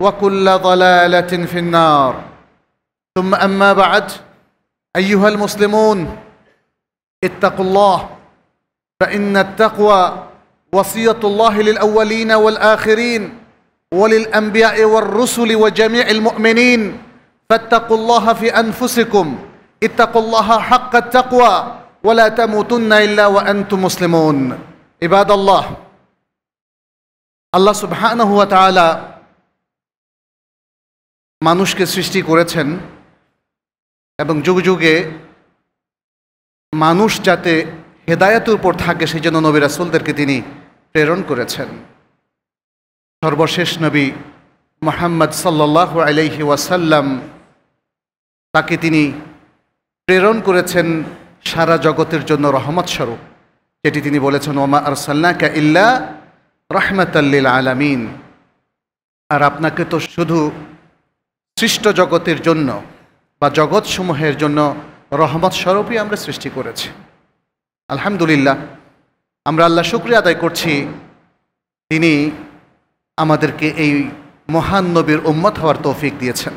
وكل ضلاله في النار ثم اما بعد ايها المسلمون اتقوا الله فان التقوى وصيه الله للاولين والاخرين وللانبياء والرسل وجميع المؤمنين فاتقوا الله في انفسكم اتقوا الله حق التقوى ولا تموتن الا وانتم مسلمون عباد الله الله سبحانه وتعالى মানুষকে সৃষ্টি করেছেন এবং যুগ যুগে মানুষ যাতে হেদায়াতের উপর থাকে সেই জন্য নবী রাসুলদেরকে তিনি প্রেরণ করেছেন সর্বশেষ নবী মোহাম্মদ সাল্লাহ আলহি ওয়াসাল্লাম তাকে তিনি প্রেরণ করেছেন সারা জগতের জন্য রহমত স্বরূপ যেটি তিনি বলেছেন ওমা আর সাল্লাকা ইল্লা রহমতাল্লিল আলামিন আর আপনাকে তো শুধু সৃষ্ট জগতের জন্য বা জগৎসমূহের জন্য রহমত স্বরূপই আমরা সৃষ্টি করেছি আলহামদুলিল্লাহ আমরা আল্লাহ শুক্রিয়া আদায় করছি তিনি আমাদেরকে এই মহান নবীর উম্মত হওয়ার তৌফিক দিয়েছেন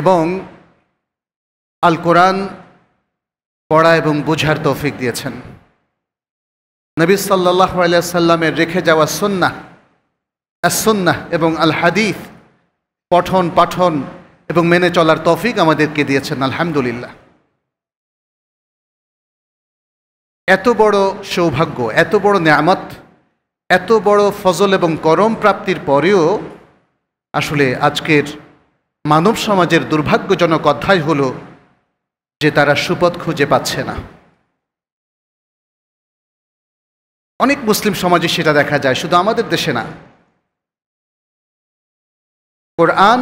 এবং আল কোরআন পড়া এবং বোঝার তৌফিক দিয়েছেন নবী সাল্লাহ আলিয়া সাল্লামের রেখে যাওয়া সন্না সুন্নাহ এবং আল হাদিফ পঠন পাঠন এবং মেনে চলার তফিক আমাদেরকে দিয়েছেন আলহামদুলিল্লাহ এত বড় সৌভাগ্য এত বড় নেয়ামত এত বড় ফজল এবং করম প্রাপ্তির পরেও আসলে আজকের মানব সমাজের দুর্ভাগ্যজনক অধ্যায় হল যে তারা সুপথ খুঁজে পাচ্ছে না অনেক মুসলিম সমাজে সেটা দেখা যায় শুধু আমাদের দেশে না কোরআন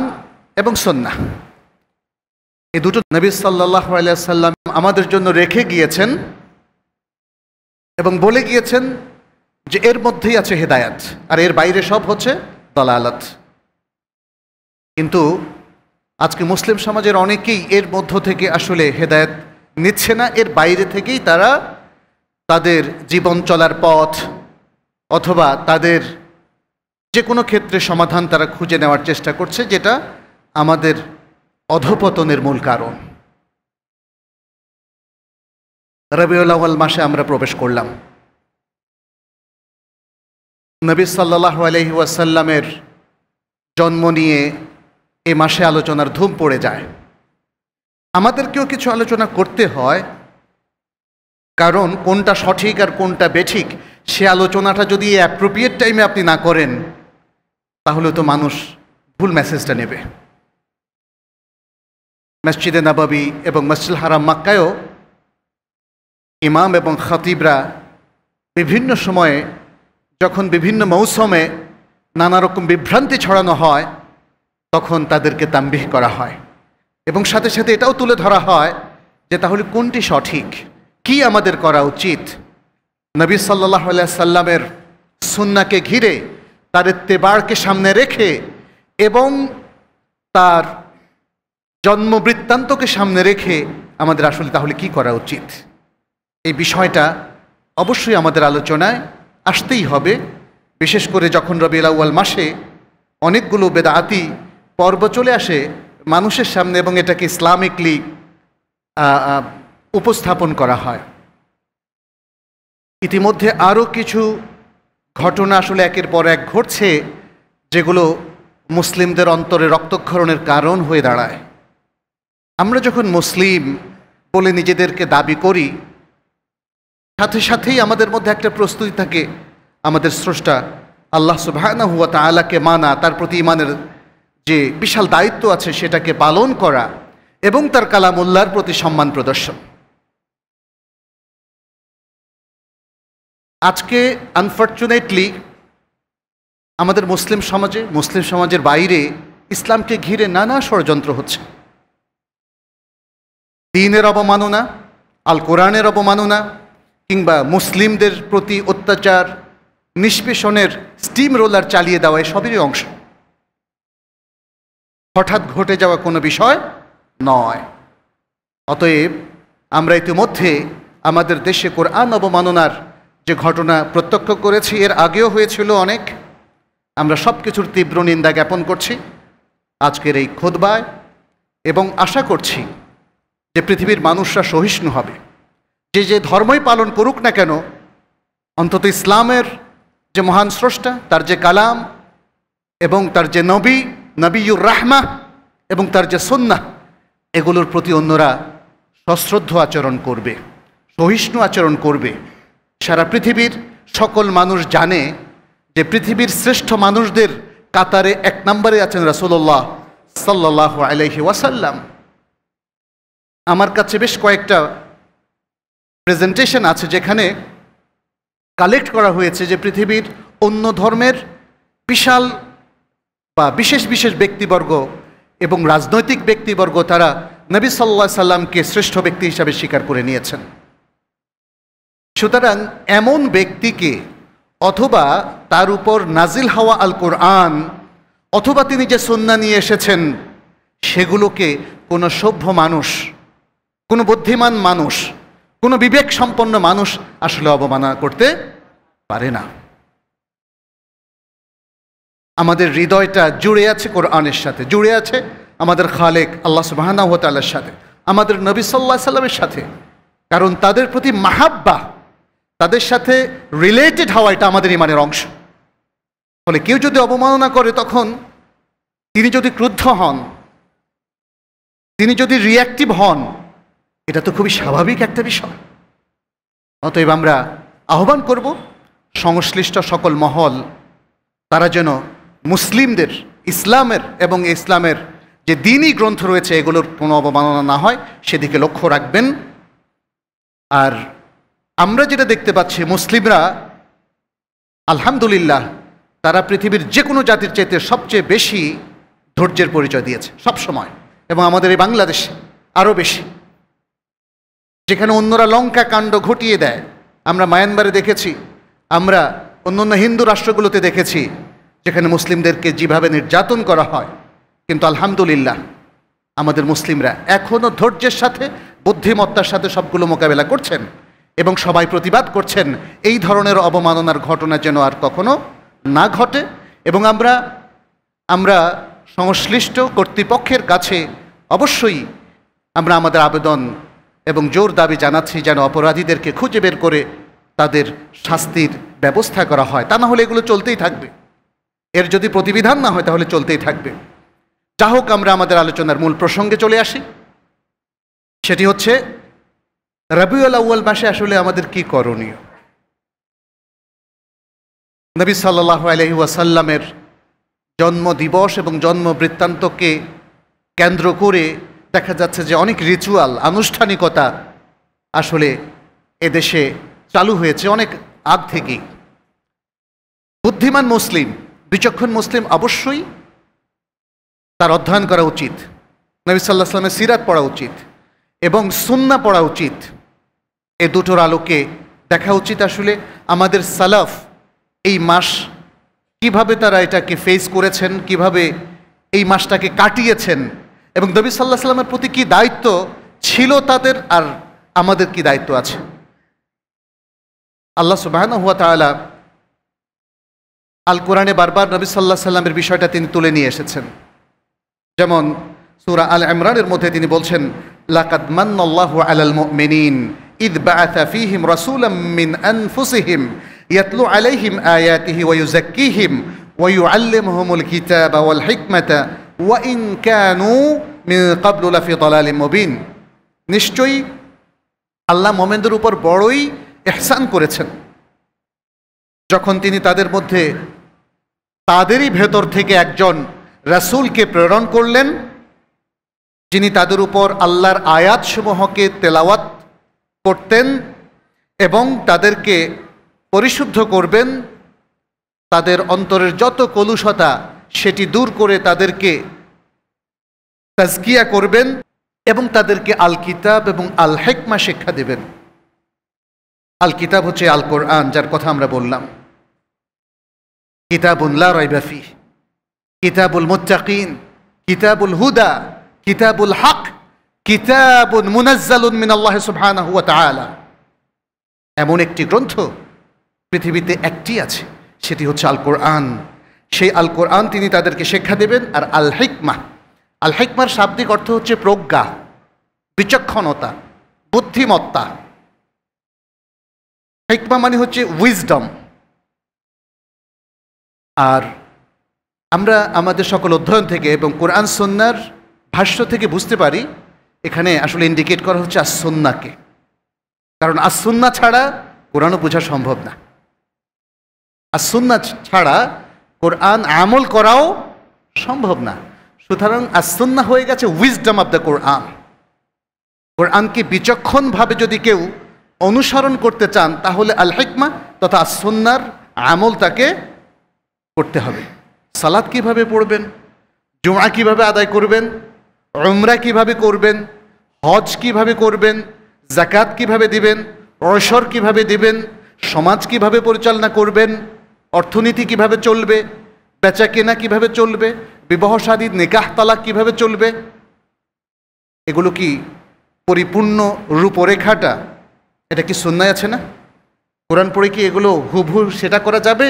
এবং সন্না এই দুটো নবী সাল্লাহ সাল্লাম আমাদের জন্য রেখে গিয়েছেন এবং বলে গিয়েছেন যে এর মধ্যেই আছে হেদায়াত আর এর বাইরে সব হচ্ছে দলালত কিন্তু আজকে মুসলিম সমাজের অনেকেই এর মধ্য থেকে আসলে হেদায়ত নিচ্ছে না এর বাইরে থেকেই তারা তাদের জীবন চলার পথ অথবা তাদের যে কোনো ক্ষেত্রে সমাধান তারা খুঁজে নেওয়ার চেষ্টা করছে যেটা আমাদের অধপতনের মূল কারণ রবিউল মাসে আমরা প্রবেশ করলাম নবী সাল্লাহ আলহি ওয়াসাল্লামের জন্ম নিয়ে এ মাসে আলোচনার ধুম পড়ে যায় আমাদেরকেও কিছু আলোচনা করতে হয় কারণ কোনটা সঠিক আর কোনটা বেঠিক সে আলোচনাটা যদি অ্যাপ্রোপ্রিয়েট টাইমে আপনি না করেন তাহলে তো মানুষ ভুল মেসেজটা নেবে মসজিদে নাবাবি এবং মসজিদ হারাম মাক্কায়ও ইমাম এবং খাতিবরা বিভিন্ন সময়ে যখন বিভিন্ন মৌসুমে নানা রকম বিভ্রান্তি ছড়ানো হয় তখন তাদেরকে তাম্বিহ করা হয় এবং সাথে সাথে এটাও তুলে ধরা হয় যে তাহলে কোনটি সঠিক কি আমাদের করা উচিত নবী সাল্লাহ সাল্লামের সুন্নাকে ঘিরে তার তেবারকে সামনে রেখে এবং তার জন্ম বৃত্তান্তকে সামনে রেখে আমাদের আসলে তাহলে কি করা উচিত এই বিষয়টা অবশ্যই আমাদের আলোচনায় আসতেই হবে বিশেষ করে যখন রবি আলাউয়াল মাসে অনেকগুলো বেদাতি পর্ব চলে আসে মানুষের সামনে এবং এটাকে ইসলামিকলি উপস্থাপন করা হয় ইতিমধ্যে আরও কিছু ঘটনা আসলে একের পর এক ঘটছে যেগুলো মুসলিমদের অন্তরে রক্তক্ষরণের কারণ হয়ে দাঁড়ায় আমরা যখন মুসলিম বলে নিজেদেরকে দাবি করি সাথে সাথেই আমাদের মধ্যে একটা প্রস্তুতি থাকে আমাদের স্রষ্টা আল্লাহ সুবাহানা হুয়া আলাকে মানা তার প্রতি ইমানের যে বিশাল দায়িত্ব আছে সেটাকে পালন করা এবং তার কালামুল্লার প্রতি সম্মান প্রদর্শন আজকে আনফর্চুনেটলি আমাদের মুসলিম সমাজে মুসলিম সমাজের বাইরে ইসলামকে ঘিরে নানা ষড়যন্ত্র হচ্ছে দিনের অবমাননা আল কোরআনের অবমাননা কিংবা মুসলিমদের প্রতি অত্যাচার নিষ্পেষণের স্টিম রোলার চালিয়ে দেওয়া সবেরই অংশ হঠাৎ ঘটে যাওয়া কোনো বিষয় নয় অতএব আমরা ইতিমধ্যে আমাদের দেশে কোরআন অবমাননার যে ঘটনা প্রত্যক্ষ করেছি এর আগেও হয়েছিল অনেক আমরা সব কিছুর তীব্র নিন্দা জ্ঞাপন করছি আজকের এই খোদবায় এবং আশা করছি যে পৃথিবীর মানুষরা সহিষ্ণু হবে যে যে ধর্মই পালন করুক না কেন অন্তত ইসলামের যে মহান স্রষ্টা তার যে কালাম এবং তার যে নবী নবীউর রাহমা এবং তার যে সন্না এগুলোর প্রতি অন্যরা সশ্রদ্ধ আচরণ করবে সহিষ্ণু আচরণ করবে সারা পৃথিবীর সকল মানুষ জানে যে পৃথিবীর শ্রেষ্ঠ মানুষদের কাতারে এক নম্বরে আছেন রাসুল্লাহ সাল্লাহ আলহি ওয়াসাল্লাম আমার কাছে বেশ কয়েকটা প্রেজেন্টেশন আছে যেখানে কালেক্ট করা হয়েছে যে পৃথিবীর অন্য ধর্মের বিশাল বা বিশেষ বিশেষ ব্যক্তিবর্গ এবং রাজনৈতিক ব্যক্তিবর্গ তারা নবী সাল্লা সাল্লামকে শ্রেষ্ঠ ব্যক্তি হিসাবে স্বীকার করে নিয়েছেন সুতরাং এমন ব্যক্তিকে অথবা তার উপর নাজিল হওয়া আল কোরআন অথবা তিনি যে সন্না নিয়ে এসেছেন সেগুলোকে কোনো সভ্য মানুষ কোনো বুদ্ধিমান মানুষ কোনো বিবেক সম্পন্ন মানুষ আসলে অবমাননা করতে পারে না আমাদের হৃদয়টা জুড়ে আছে কোরআনের সাথে জুড়ে আছে আমাদের খালেক আল্লাহ সুবাহানা হতালের সাথে আমাদের নবী সাল্লাহ সাল্লামের সাথে কারণ তাদের প্রতি মাহাব্বা তাদের সাথে রিলেটেড হওয়া এটা আমাদের ইমানের অংশ ফলে কেউ যদি অবমাননা করে তখন তিনি যদি ক্রুদ্ধ হন তিনি যদি রিয়াক্টিভ হন এটা তো খুবই স্বাভাবিক একটা বিষয় অতএব আমরা আহ্বান করব সংশ্লিষ্ট সকল মহল তারা যেন মুসলিমদের ইসলামের এবং ইসলামের যে দিনই গ্রন্থ রয়েছে এগুলোর কোনো অবমাননা না হয় সেদিকে লক্ষ্য রাখবেন আর আমরা যেটা দেখতে পাচ্ছি মুসলিমরা আলহামদুলিল্লাহ তারা পৃথিবীর যে কোনো জাতির চাইতে সবচেয়ে বেশি ধৈর্যের পরিচয় দিয়েছে সব সময় এবং আমাদের এই বাংলাদেশে আরও বেশি যেখানে অন্যরা লঙ্কা কাণ্ড ঘটিয়ে দেয় আমরা মায়ানমারে দেখেছি আমরা অন্য অন্য হিন্দু রাষ্ট্রগুলোতে দেখেছি যেখানে মুসলিমদেরকে যেভাবে নির্যাতন করা হয় কিন্তু আলহামদুলিল্লাহ আমাদের মুসলিমরা এখনও ধৈর্যের সাথে বুদ্ধিমত্তার সাথে সবগুলো মোকাবেলা করছেন এবং সবাই প্রতিবাদ করছেন এই ধরনের অবমাননার ঘটনা যেন আর কখনো না ঘটে এবং আমরা আমরা সংশ্লিষ্ট কর্তৃপক্ষের কাছে অবশ্যই আমরা আমাদের আবেদন এবং জোর দাবি জানাচ্ছি যেন অপরাধীদেরকে খুঁজে বের করে তাদের শাস্তির ব্যবস্থা করা হয় তা না হলে এগুলো চলতেই থাকবে এর যদি প্রতিবিধান না হয় তাহলে চলতেই থাকবে যা হোক আমরা আমাদের আলোচনার মূল প্রসঙ্গে চলে আসি সেটি হচ্ছে রাবিউল আউ্য়াল মাসে আসলে আমাদের কি করণীয় নবী সাল্লাহ আলহি ওয়াসাল্লামের জন্ম দিবস এবং জন্ম বৃত্তান্তকে কেন্দ্র করে দেখা যাচ্ছে যে অনেক রিচুয়াল আনুষ্ঠানিকতা আসলে এদেশে চালু হয়েছে অনেক আগ থেকেই বুদ্ধিমান মুসলিম বিচক্ষণ মুসলিম অবশ্যই তার অধ্যয়ন করা উচিত নবী সাল্লাহ সাল্লামের সিরাত পড়া উচিত এবং সুন্না পড়া উচিত এ দুটোর আলোকে দেখা উচিত আসলে আমাদের সালাফ এই মাস কিভাবে তারা এটাকে ফেস করেছেন কিভাবে এই মাসটাকে কাটিয়েছেন এবং দবি সাল্লাহ সাল্লামের প্রতি কী দায়িত্ব ছিল তাদের আর আমাদের কি দায়িত্ব আছে আল্লাহ সুবাহান হুয়া তালা আল কোরআনে বারবার নবী সাল্লাহ সাল্লামের বিষয়টা তিনি তুলে নিয়ে এসেছেন যেমন সুরা আল ইমরানের মধ্যে তিনি বলছেন লাকাদ মান্নাল্লাহু আলাল মুমিনিন ইদ বাআথা ফীহিম রাসূলাম মিন আনফুসিহিম ইয়াতলু আলাইহিম আয়াতিহি ওয়া ইউযাক্কিহিম ওয়া ইউআল্লিমুহুমুল কিতাবা ওয়াল হিকমাতা ওয়া ইন কানু মিন ক্বাবলু লাফি দালালিম মুবিন নিশ্চয়ই আল্লাহ মোমেনদের উপর বড়ই এহসান করেছেন যখন তিনি তাদের মধ্যে তাদেরই ভেতর থেকে একজন রাসূলকে প্রেরণ করলেন যিনি তাদের উপর আল্লাহর আয়াতসমূহকে তেলাওয়াত করতেন এবং তাদেরকে পরিশুদ্ধ করবেন তাদের অন্তরের যত কলুষতা সেটি দূর করে তাদেরকে তাজকিয়া করবেন এবং তাদেরকে আল কিতাব এবং আল হেকমা শিক্ষা দেবেন আল কিতাব হচ্ছে আল কোরআন যার কথা আমরা বললাম কিতাবুল্লা রাইবাফি কিতাবুল মোচাকিন কিতাবুল হুদা কিতাবুল হক কিতাবুন মুনাজ্জালুন মিন আল্লাহ সুবহানাহু ওয়া তাআলা এমন একটি গ্রন্থ পৃথিবীতে একটি আছে সেটি হচ্ছে আল কোরআন সেই আল কোরআন তিনি তাদেরকে শিক্ষা দেবেন আর আল হিকমা আল হিকমার শাব্দিক অর্থ হচ্ছে প্রজ্ঞা বিচক্ষণতা বুদ্ধিমত্তা হিকমা মানে হচ্ছে উইজডম আর আমরা আমাদের সকল অধ্যয়ন থেকে এবং কোরআন সন্ন্যার ভাষ্য থেকে বুঝতে পারি এখানে আসলে ইন্ডিকেট করা হচ্ছে আসন্নাকে কারণ আসন্না ছাড়া কোরআনও বোঝা সম্ভব না আসন্না ছাড়া কোরআন আমল করাও সম্ভব না সুতরাং আসন্না হয়ে গেছে উইজডম অব দ্য কোরআন কোরআনকে বিচক্ষণভাবে যদি কেউ অনুসরণ করতে চান তাহলে আল হেকমা তথা আসন্নার আমল তাকে করতে হবে সালাদ কিভাবে পড়বেন জুমা কিভাবে আদায় করবেন উমরা কিভাবে করবেন হজ কিভাবে করবেন জাকাত কিভাবে দিবেন অসর কিভাবে দিবেন সমাজ কিভাবে পরিচালনা করবেন অর্থনীতি কিভাবে চলবে বেচা কেনা কীভাবে চলবে বিবাহ সাদী নিকাহ তালাক কীভাবে চলবে এগুলো কি পরিপূর্ণ রূপরেখাটা এটা কি সন্ন্যায় আছে না কোরআন পড়ে কি এগুলো হুভু সেটা করা যাবে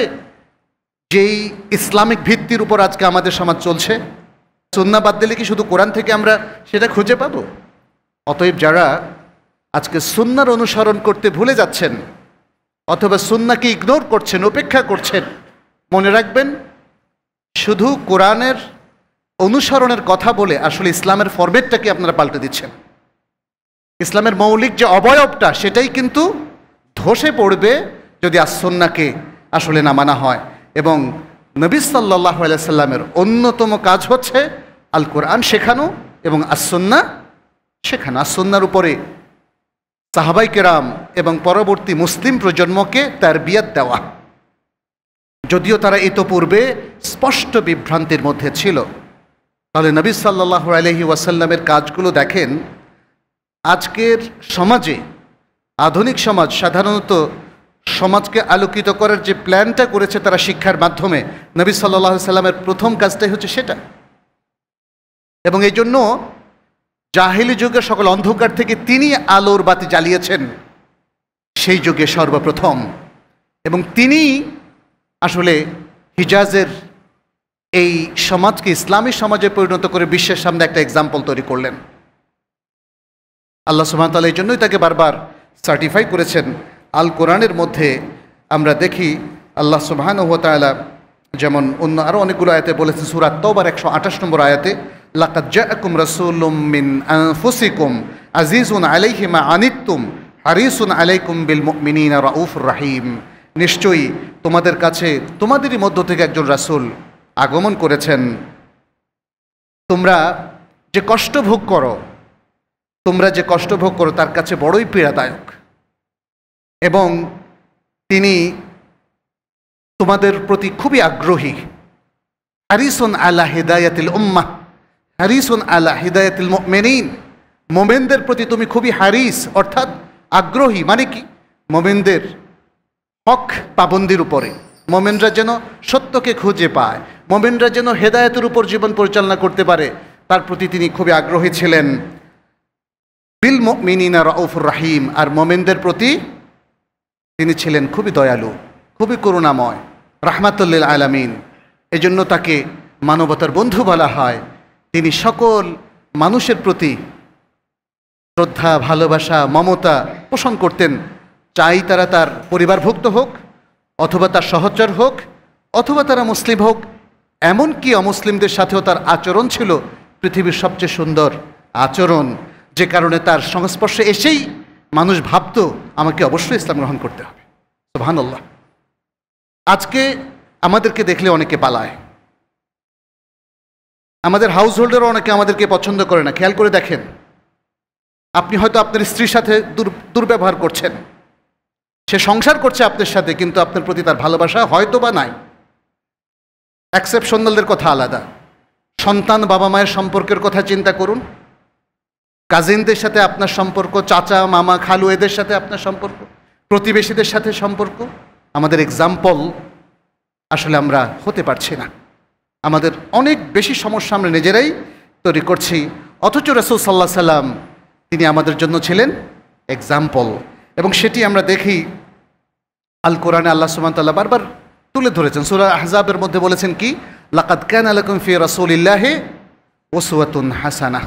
যেই ইসলামিক ভিত্তির উপর আজকে আমাদের সমাজ চলছে সন্না বাদ দিলে কি শুধু কোরআন থেকে আমরা সেটা খুঁজে পাবো অতএব যারা আজকে সুন্নার অনুসরণ করতে ভুলে যাচ্ছেন অথবা সুন্নাকে ইগনোর করছেন উপেক্ষা করছেন মনে রাখবেন শুধু কোরআনের অনুসরণের কথা বলে আসলে ইসলামের ফরমেটটাকে আপনারা পাল্টে দিচ্ছেন ইসলামের মৌলিক যে অবয়বটা সেটাই কিন্তু ধসে পড়বে যদি আসন্নাকে আসলে না মানা হয় এবং নবী সাল্লাহ আলাইসাল্লামের অন্যতম কাজ হচ্ছে আল কোরআন শেখানো এবং আসন্না শেখানো আসন্নার উপরে সাহাবাই কেরাম এবং পরবর্তী মুসলিম প্রজন্মকে তার বিয়াত দেওয়া যদিও তারা ইতোপূর্বে স্পষ্ট বিভ্রান্তির মধ্যে ছিল তাহলে নবী সাল্লাহ আলহি ওয়াসাল্লামের কাজগুলো দেখেন আজকের সমাজে আধুনিক সমাজ সাধারণত সমাজকে আলোকিত করার যে প্ল্যানটা করেছে তারা শিক্ষার মাধ্যমে নবী সাল্লাহ সাল্লামের প্রথম কাজটাই হচ্ছে সেটা এবং এই জন্য জাহিলি যুগে সকল অন্ধকার থেকে তিনি আলোর বাতি জ্বালিয়েছেন সেই যুগে সর্বপ্রথম এবং তিনি আসলে হিজাজের এই সমাজকে ইসলামী সমাজে পরিণত করে বিশ্বের সামনে একটা এক্সাম্পল তৈরি করলেন আল্লাহ সুহামতাল্লাহ এই জন্যই তাকে বারবার সার্টিফাই করেছেন আল কোরআনের মধ্যে আমরা দেখি আল্লাহ সুবাহান তালা যেমন অন্য আরও অনেকগুলো আয়াতে বলেছেন সুরাত্তবার একশো আঠাশ নম্বর আয়াতে লাকাদ জাআকুম রাসূলুম মিন আনফুসিকুম আজিজুন আলাইহি মা আনিতুম হারিসুন আলাইকুম বিল মুমিনিনা রাউফুর রাহিম নিশ্চয়ই তোমাদের কাছে তোমাদেরই মধ্য থেকে একজন রাসূল আগমন করেছেন তোমরা যে কষ্ট ভোগ করো তোমরা যে কষ্ট ভোগ করো তার কাছে বড়ই পীড়াদায়ক এবং তিনি তোমাদের প্রতি খুবই আগ্রহী হারিসন আলা হেদায়াতিল উম্মাহ হারিসুন আলা হিদায়তুল মেনিন মোমেনদের প্রতি তুমি খুবই হারিস অর্থাৎ আগ্রহী মানে কি মোমেনদের হক পাবন্দির উপরে মোমেনরা যেন সত্যকে খুঁজে পায় মোমেনরা যেন হেদায়তের উপর জীবন পরিচালনা করতে পারে তার প্রতি তিনি খুবই আগ্রহী ছিলেন বিল মিনিনা রউফুর রাহিম আর মোমেনদের প্রতি তিনি ছিলেন খুবই দয়ালু খুবই করুণাময় রাহমাতুল্লিল আলামিন এজন্য তাকে মানবতার বন্ধু বলা হয় তিনি সকল মানুষের প্রতি শ্রদ্ধা ভালোবাসা মমতা পোষণ করতেন চাই তারা তার পরিবারভুক্ত হোক অথবা তার সহচর হোক অথবা তারা মুসলিম হোক এমনকি অমুসলিমদের সাথেও তার আচরণ ছিল পৃথিবীর সবচেয়ে সুন্দর আচরণ যে কারণে তার সংস্পর্শে এসেই মানুষ ভাবত আমাকে অবশ্যই ইসলাম গ্রহণ করতে হবে তো ভানুল্লাহ আজকে আমাদেরকে দেখলে অনেকে পালায় আমাদের হাউস হোল্ডারও অনেকে আমাদেরকে পছন্দ করে না খেয়াল করে দেখেন আপনি হয়তো আপনার স্ত্রীর সাথে দুর্ব্যবহার করছেন সে সংসার করছে আপনার সাথে কিন্তু আপনার প্রতি তার ভালোবাসা হয়তো বা নাই অ্যাকসেপশনালদের কথা আলাদা সন্তান বাবা মায়ের সম্পর্কের কথা চিন্তা করুন কাজিনদের সাথে আপনার সম্পর্ক চাচা মামা খালু এদের সাথে আপনার সম্পর্ক প্রতিবেশীদের সাথে সম্পর্ক আমাদের এক্সাম্পল আসলে আমরা হতে পারছি না আমাদের অনেক বেশি সমস্যা আমরা নিজেরাই তৈরি করছি অথচ রসুল সাল্লাহ সাল্লাম তিনি আমাদের জন্য ছিলেন এক্সাম্পল এবং সেটি আমরা দেখি আল কোরআনে আল্লাহ তাল্লাহ বারবার তুলে ধরেছেন সুরা আহজাবের মধ্যে বলেছেন কি লাকাত ক্যান আলকুম ফি ইল্লাহে ওসুয়াতুন হাসানা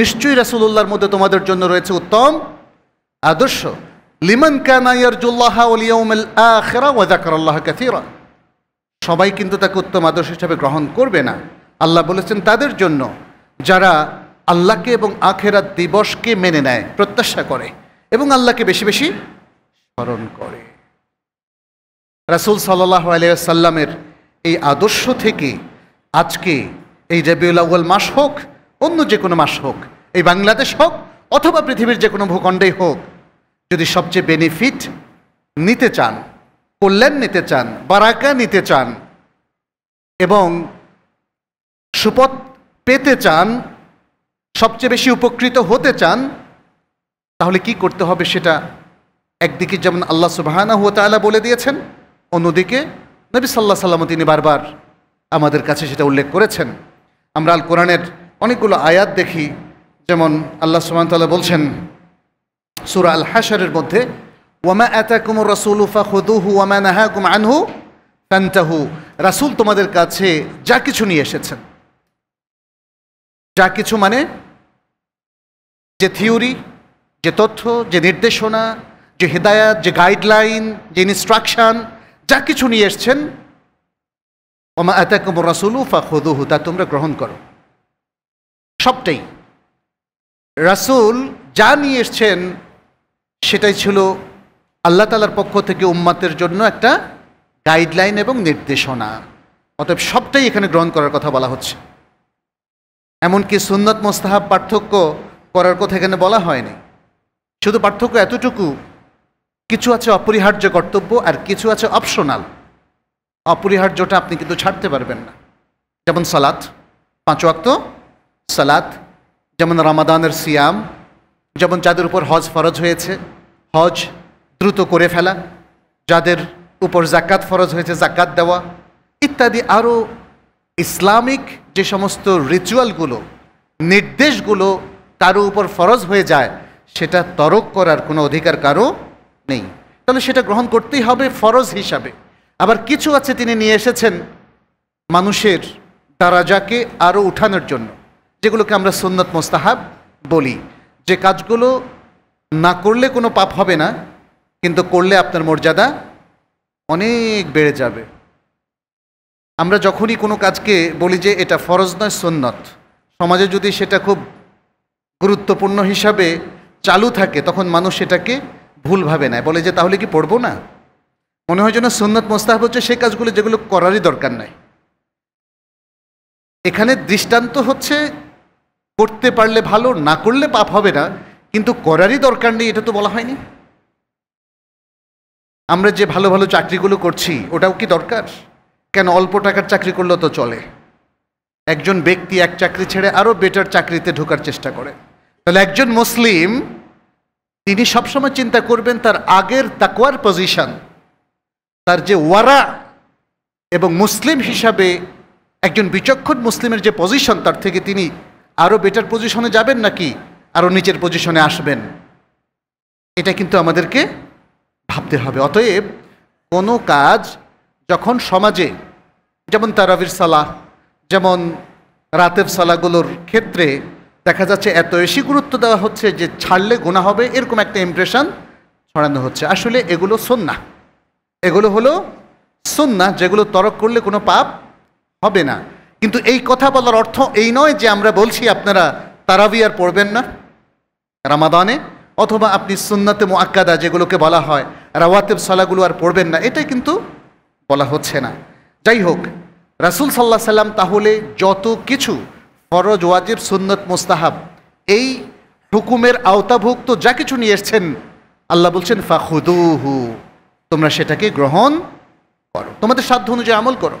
নিশ্চয়ই রসুল্লাহর মধ্যে তোমাদের জন্য রয়েছে উত্তম আদর্শ লিমান কানাইয়ার জুল্লাহ ওলিয়মেল আখেরা ওয়াজাকার আল্লাহ কাথিরা সবাই কিন্তু তাকে উত্তম আদর্শ হিসাবে গ্রহণ করবে না আল্লাহ বলেছেন তাদের জন্য যারা আল্লাহকে এবং আখেরা দিবসকে মেনে নেয় প্রত্যাশা করে এবং আল্লাহকে বেশি বেশি স্মরণ করে রাসুল সাল্লাহ আলিয়াসাল্লামের এই আদর্শ থেকে আজকে এই রবিউল আউ্ল মাস হোক অন্য যে কোনো মাস হোক এই বাংলাদেশ হোক অথবা পৃথিবীর যে কোনো ভূখণ্ডেই হোক যদি সবচেয়ে বেনিফিট নিতে চান কল্যাণ নিতে চান বারাকা নিতে চান এবং সুপথ পেতে চান সবচেয়ে বেশি উপকৃত হতে চান তাহলে কি করতে হবে সেটা একদিকে যেমন আল্লাহ সুবাহানা হুয়ালা বলে দিয়েছেন অন্যদিকে নবী সাল্লা সাল্লাম তিনি বারবার আমাদের কাছে সেটা উল্লেখ করেছেন আমরা আল কোরআনের অনেকগুলো আয়াত দেখি যেমন আল্লাহ সুবাহতাল্লাহ বলছেন সুরা আল হাসারের মধ্যে ওয়ামা আতাকুম রসুল ফাহুদুহু ওয়ামা নাহাকুম আনহু কান্তাহু রাসুল তোমাদের কাছে যা কিছু নিয়ে এসেছেন যা কিছু মানে যে থিওরি যে তথ্য যে নির্দেশনা যে হেদায়াত যে গাইডলাইন যে ইনস্ট্রাকশন যা কিছু নিয়ে এসছেন ওমা আতাকুম রাসুলু ফা খুদুহু তা তোমরা গ্রহণ করো সবটাই রাসুল যা নিয়ে এসছেন সেটাই ছিল আল্লাহ তালার পক্ষ থেকে উম্মাতের জন্য একটা গাইডলাইন এবং নির্দেশনা অতএব সবটাই এখানে গ্রহণ করার কথা বলা হচ্ছে এমনকি সুন্নত মোস্তাহাব পার্থক্য করার কথা এখানে বলা হয়নি শুধু পার্থক্য এতটুকু কিছু আছে অপরিহার্য কর্তব্য আর কিছু আছে অপশনাল অপরিহার্যটা আপনি কিন্তু ছাড়তে পারবেন না যেমন সালাত পাঁচ অক্ত সালাত যেমন রামাদানের সিয়াম যেমন যাদের উপর হজ ফরজ হয়েছে হজ দ্রুত করে ফেলা যাদের উপর জাকাত ফরজ হয়েছে জাকাত দেওয়া ইত্যাদি আরও ইসলামিক যে সমস্ত রিচুয়ালগুলো নির্দেশগুলো তার উপর ফরজ হয়ে যায় সেটা তরক করার কোনো অধিকার কারো নেই তাহলে সেটা গ্রহণ করতেই হবে ফরজ হিসাবে আবার কিছু আছে তিনি নিয়ে এসেছেন মানুষের দারাজাকে আরও উঠানোর জন্য যেগুলোকে আমরা সুন্নত মোস্তাহাব বলি যে কাজগুলো না করলে কোনো পাপ হবে না কিন্তু করলে আপনার মর্যাদা অনেক বেড়ে যাবে আমরা যখনই কোনো কাজকে বলি যে এটা ফরজ নয় সন্ন্যত সমাজে যদি সেটা খুব গুরুত্বপূর্ণ হিসাবে চালু থাকে তখন মানুষ সেটাকে ভুলভাবে নেয় বলে যে তাহলে কি পড়বো না মনে হয় যেন সুন্নত মোস্তাহাব হচ্ছে সেই কাজগুলো যেগুলো করারই দরকার নাই এখানে দৃষ্টান্ত হচ্ছে করতে পারলে ভালো না করলে পাপ হবে না কিন্তু করারই দরকার নেই এটা তো বলা হয়নি আমরা যে ভালো ভালো চাকরিগুলো করছি ওটাও কি দরকার কেন অল্প টাকার চাকরি করলেও তো চলে একজন ব্যক্তি এক চাকরি ছেড়ে আরও বেটার চাকরিতে ঢোকার চেষ্টা করে তাহলে একজন মুসলিম তিনি সবসময় চিন্তা করবেন তার আগের তাকোয়ার পজিশন তার যে ওয়ারা এবং মুসলিম হিসাবে একজন বিচক্ষণ মুসলিমের যে পজিশন তার থেকে তিনি আরও বেটার পজিশনে যাবেন নাকি আরও নিচের পজিশনে আসবেন এটা কিন্তু আমাদেরকে ভাবতে হবে অতএব কোনো কাজ যখন সমাজে যেমন তারাবির সালা যেমন রাতের সালাগুলোর ক্ষেত্রে দেখা যাচ্ছে এত বেশি গুরুত্ব দেওয়া হচ্ছে যে ছাড়লে গোনা হবে এরকম একটা ইমপ্রেশন ছড়ানো হচ্ছে আসলে এগুলো সন্না এগুলো হলো সন্না যেগুলো তরক করলে কোনো পাপ হবে না কিন্তু এই কথা বলার অর্থ এই নয় যে আমরা বলছি আপনারা তারাবি আর পড়বেন না রামাদানে অথবা আপনি সুন্নাতে মোয়াক্কাদা যেগুলোকে বলা হয় রাওয়াতেব সালাগুলো আর পড়বেন না এটা কিন্তু বলা হচ্ছে না যাই হোক রাসুল সাল্লাহ সাল্লাম তাহলে যত কিছু ফরজ ওয়াজিব সুন্নত মোস্তাহাব এই হুকুমের আওতাভুক্ত যা কিছু নিয়ে এসছেন আল্লাহ বলছেন ফাহুদুহু তোমরা সেটাকে গ্রহণ করো তোমাদের সাধ্য অনুযায়ী আমল করো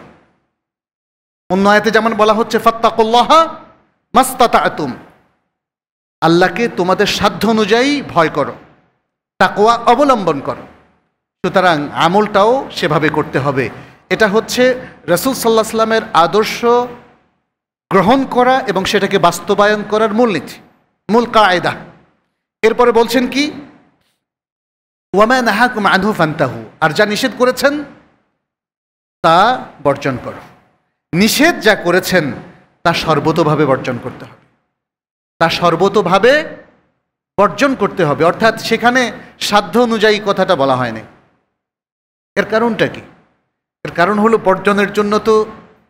অন্য আয়তে যেমন বলা হচ্ছে ফাত্তাকুল্লাহা মাস্তাতা আতুম আল্লাহকে তোমাদের সাধ্য অনুযায়ী ভয় করো তাকোয়া অবলম্বন করো সুতরাং আমলটাও সেভাবে করতে হবে এটা হচ্ছে রসুল সাল্লাহ সাল্লামের আদর্শ গ্রহণ করা এবং সেটাকে বাস্তবায়ন করার মূলনীতি মূল কায়দা এরপরে বলছেন কি ওয়াম্যান নাহাক আনহু ফান্তাহু আর যা নিষেধ করেছেন তা বর্জন করো নিষেধ যা করেছেন তা সর্বতভাবে বর্জন করতে হবে তা সর্বতভাবে বর্জন করতে হবে অর্থাৎ সেখানে সাধ্য অনুযায়ী কথাটা বলা হয়নি এর কারণটা কি এর কারণ হলো বর্জনের জন্য তো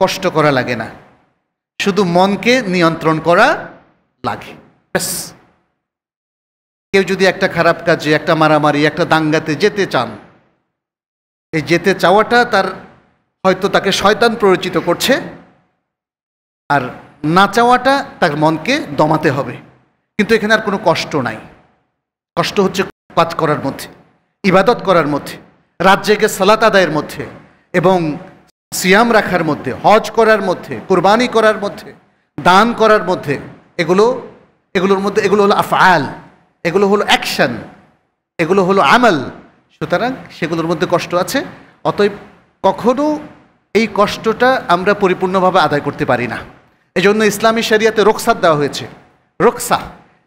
কষ্ট করা লাগে না শুধু মনকে নিয়ন্ত্রণ করা লাগে কেউ যদি একটা খারাপ কাজে একটা মারামারি একটা দাঙ্গাতে যেতে চান এই যেতে চাওয়াটা তার হয়তো তাকে শয়তান প্ররোচিত করছে আর না চাওয়াটা তার মনকে দমাতে হবে কিন্তু এখানে আর কোনো কষ্ট নাই কষ্ট হচ্ছে কাজ করার মধ্যে ইবাদত করার মধ্যে রাত জেগে সালাত আদায়ের মধ্যে এবং সিয়াম রাখার মধ্যে হজ করার মধ্যে কোরবানি করার মধ্যে দান করার মধ্যে এগুলো এগুলোর মধ্যে এগুলো হলো আফআল এগুলো হলো অ্যাকশান এগুলো হলো আমাল সুতরাং সেগুলোর মধ্যে কষ্ট আছে অতএব কখনো এই কষ্টটা আমরা পরিপূর্ণভাবে আদায় করতে পারি না এই জন্য ইসলামী শরিয়াতে রোকসাদ দেওয়া হয়েছে রোকসা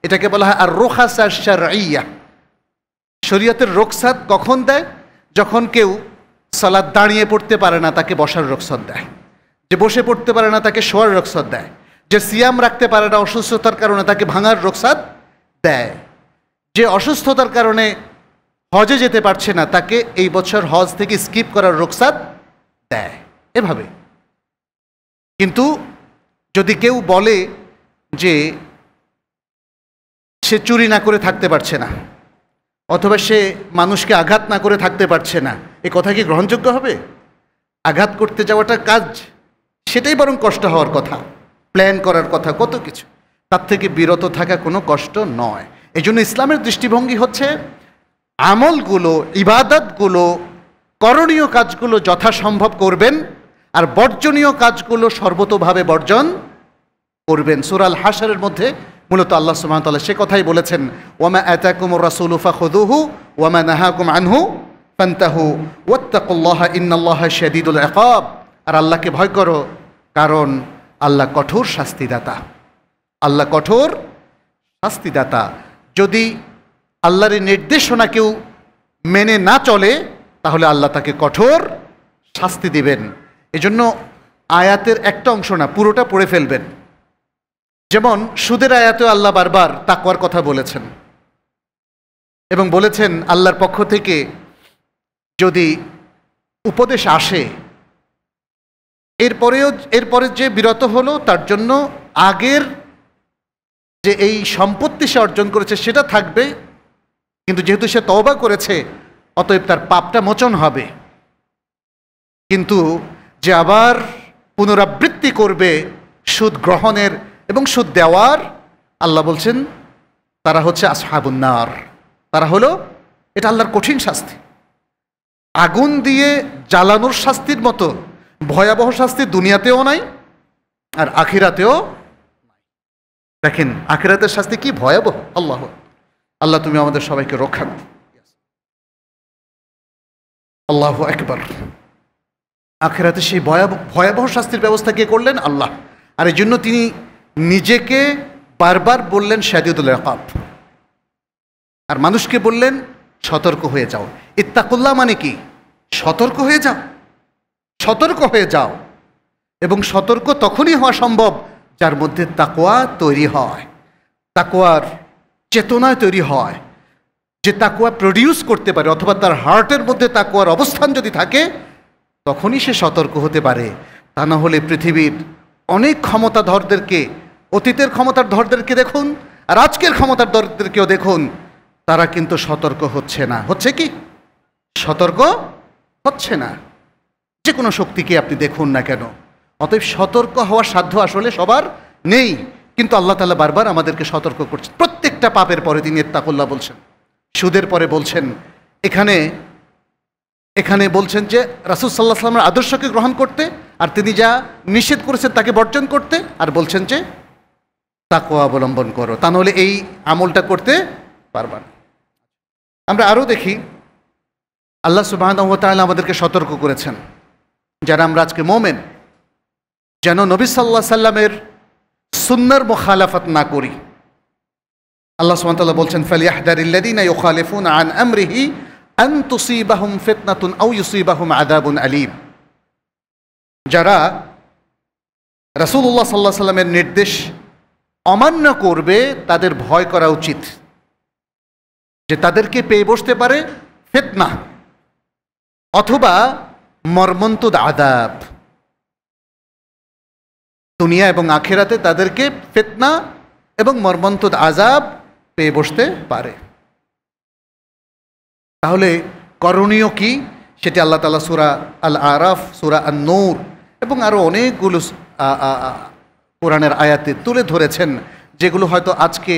এটাকে বলা হয় আর রোখাসা শারইয়া শরিয়াতের রোকসাদ কখন দেয় যখন কেউ সালাদ দাঁড়িয়ে পড়তে পারে না তাকে বসার রোকসাদ দেয় যে বসে পড়তে পারে না তাকে শোয়ার রোকসাদ দেয় যে সিয়াম রাখতে পারে না অসুস্থতার কারণে তাকে ভাঙার রোকসাদ দেয় যে অসুস্থতার কারণে হজে যেতে পারছে না তাকে এই বছর হজ থেকে স্কিপ করার রোকসাদ দেয় এভাবে কিন্তু যদি কেউ বলে যে সে চুরি না করে থাকতে পারছে না অথবা সে মানুষকে আঘাত না করে থাকতে পারছে না এ কথা কি গ্রহণযোগ্য হবে আঘাত করতে যাওয়াটা কাজ সেটাই বরং কষ্ট হওয়ার কথা প্ল্যান করার কথা কত কিছু তার থেকে বিরত থাকা কোনো কষ্ট নয় এই জন্য ইসলামের দৃষ্টিভঙ্গি হচ্ছে আমলগুলো ইবাদতগুলো করণীয় কাজগুলো যথাসম্ভব করবেন আর বর্জনীয় কাজগুলো সর্বতোভাবে বর্জন করবেন সুরাল হাসারের মধ্যে মূলত আল্লাহ সুমাতাল্লাহ সে কথাই বলেছেন ওমা এতাকুম রাসুলুফা খুদুহু ওমা নাহাকুম আনহু পান্তাহু ওত্তাকুল্লাহ ইন্নাল্লাহ শেদিদুল একাব আর আল্লাহকে ভয় করো কারণ আল্লাহ কঠোর শাস্তিদাতা আল্লাহ কঠোর শাস্তিদাতা যদি আল্লাহর নির্দেশনা কেউ মেনে না চলে তাহলে আল্লাহ তাকে কঠোর শাস্তি দিবেন এজন্য আয়াতের একটা অংশ না পুরোটা পড়ে ফেলবেন যেমন সুদের আয়াতেও আল্লাহ বারবার তাকওয়ার কথা বলেছেন এবং বলেছেন আল্লাহর পক্ষ থেকে যদি উপদেশ আসে এরপরেও এরপরে যে বিরত হলো তার জন্য আগের যে এই সম্পত্তি সে অর্জন করেছে সেটা থাকবে কিন্তু যেহেতু সে তওবা করেছে অতএব তার পাপটা মোচন হবে কিন্তু যে আবার পুনরাবৃত্তি করবে সুদ গ্রহণের এবং সুদ দেওয়ার আল্লাহ বলছেন তারা হচ্ছে আসহাবুন্নার তারা হলো এটা আল্লাহর কঠিন শাস্তি আগুন দিয়ে জ্বালানোর শাস্তির মতো ভয়াবহ শাস্তি দুনিয়াতেও নাই আর আখিরাতেও দেখেন আখিরাতের শাস্তি কি ভয়াবহ আল্লাহ আল্লাহ তুমি আমাদের সবাইকে রক্ষা আল্লাহ একবার আখেরাতে সেই ভয়াবহ ভয়াবহ শাস্তির ব্যবস্থা কে করলেন আল্লাহ আর এই জন্য তিনি নিজেকে বারবার বললেন শাদিউদুল আকাব আর মানুষকে বললেন সতর্ক হয়ে যাও ইত্তাকুল্লাহ মানে কি সতর্ক হয়ে যাও সতর্ক হয়ে যাও এবং সতর্ক তখনই হওয়া সম্ভব যার মধ্যে তাকোয়া তৈরি হয় তাকোয়ার চেতনায় তৈরি হয় যে তাকোয়া প্রডিউস করতে পারে অথবা তার হার্টের মধ্যে তাকোয়ার অবস্থান যদি থাকে তখনই সে সতর্ক হতে পারে তা না হলে পৃথিবীর অনেক ক্ষমতাধরদেরকে অতীতের ক্ষমতার ধরদেরকে দেখুন আর আজকের ক্ষমতার ধরদেরকেও দেখুন তারা কিন্তু সতর্ক হচ্ছে না হচ্ছে কি সতর্ক হচ্ছে না যে কোনো শক্তিকে আপনি দেখুন না কেন অতএব সতর্ক হওয়ার সাধ্য আসলে সবার নেই কিন্তু আল্লাহ তালা বারবার আমাদেরকে সতর্ক করছেন প্রত্যেকটা পাপের পরে তিনি তাকুল্লাহ বলছেন সুদের পরে বলছেন এখানে এখানে বলছেন যে রাসুল সাল্লাহ সাল্লামের আদর্শকে গ্রহণ করতে আর তিনি যা নিষেধ করেছেন তাকে বর্জন করতে আর বলছেন যে তাকে অবলম্বন করো তা নাহলে এই আমলটা করতে পারবা আমরা আরও দেখি আল্লাহ সুবাহতালা আমাদেরকে সতর্ক করেছেন যারা আমরা আজকে মোমেন যেন নবী সাল্লাহ সাল্লামের সুন্নার মোখালাফাত না করি আল্লাহ সুবাহতাল্লাহ বলছেন ফালিয়াহদারিল্লাদিনা ইউখালিফুন আন আমরিহি আন্তুসিবাহুম ফেতনাতুন আউ ইউসিবাহুম আদাবুন আলিম যারা রাসুল্লাহ সাল্লাহ সাল্লামের নির্দেশ অমান্য করবে তাদের ভয় করা উচিত যে তাদেরকে পেয়ে বসতে পারে ফেতনা অথবা মর্মন্তুদ আদাব দুনিয়া এবং আখেরাতে তাদেরকে ফেতনা এবং মর্মন্তুদ আজাব পেয়ে বসতে পারে তাহলে করণীয় কি সেটি আল্লাহ তালা সুরা আল আরাফ সুরা আল নূর এবং আরও অনেকগুলো কোরআনের আয়াতে তুলে ধরেছেন যেগুলো হয়তো আজকে